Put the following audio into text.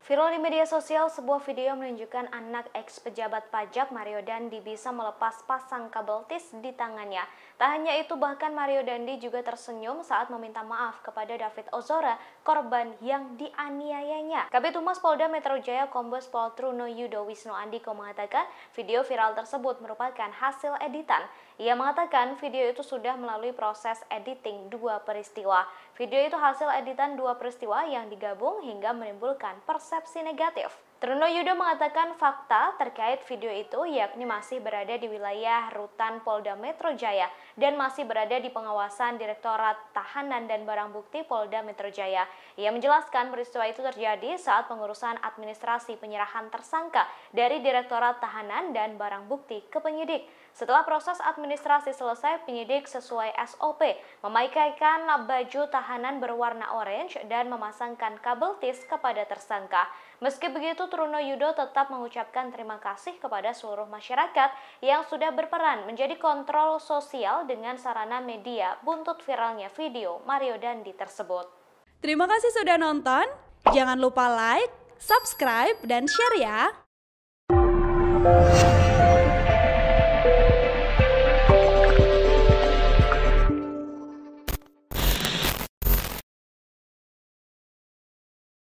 Viral di media sosial, sebuah video menunjukkan anak ex-pejabat pajak Mario Dandi bisa melepas pasang kabel tis di tangannya. Tak hanya itu, bahkan Mario Dandi juga tersenyum saat meminta maaf kepada David Ozora, korban yang dianiayanya. Kabit Humas Polda Metro Jaya Kombes Pol Truno Yudo Wisnu Andiko mengatakan video viral tersebut merupakan hasil editan. Ia mengatakan video itu sudah melalui proses editing dua peristiwa. Video itu hasil editan dua peristiwa yang digabung hingga menimbulkan persen persepsi negatif Truno Yudo mengatakan fakta terkait video itu yakni masih berada di wilayah rutan Polda Metro Jaya dan masih berada di pengawasan Direktorat Tahanan dan Barang Bukti Polda Metro Jaya. Ia menjelaskan peristiwa itu terjadi saat pengurusan administrasi penyerahan tersangka dari Direktorat Tahanan dan Barang Bukti ke penyidik. Setelah proses administrasi selesai, penyidik sesuai SOP memakaikan baju tahanan berwarna orange dan memasangkan kabel tis kepada tersangka. Meski begitu, Truno Yudo tetap mengucapkan terima kasih kepada seluruh masyarakat yang sudah berperan menjadi kontrol sosial dengan sarana media buntut viralnya video Mario Dandi tersebut. Terima kasih sudah nonton. Jangan lupa like, subscribe, dan share ya.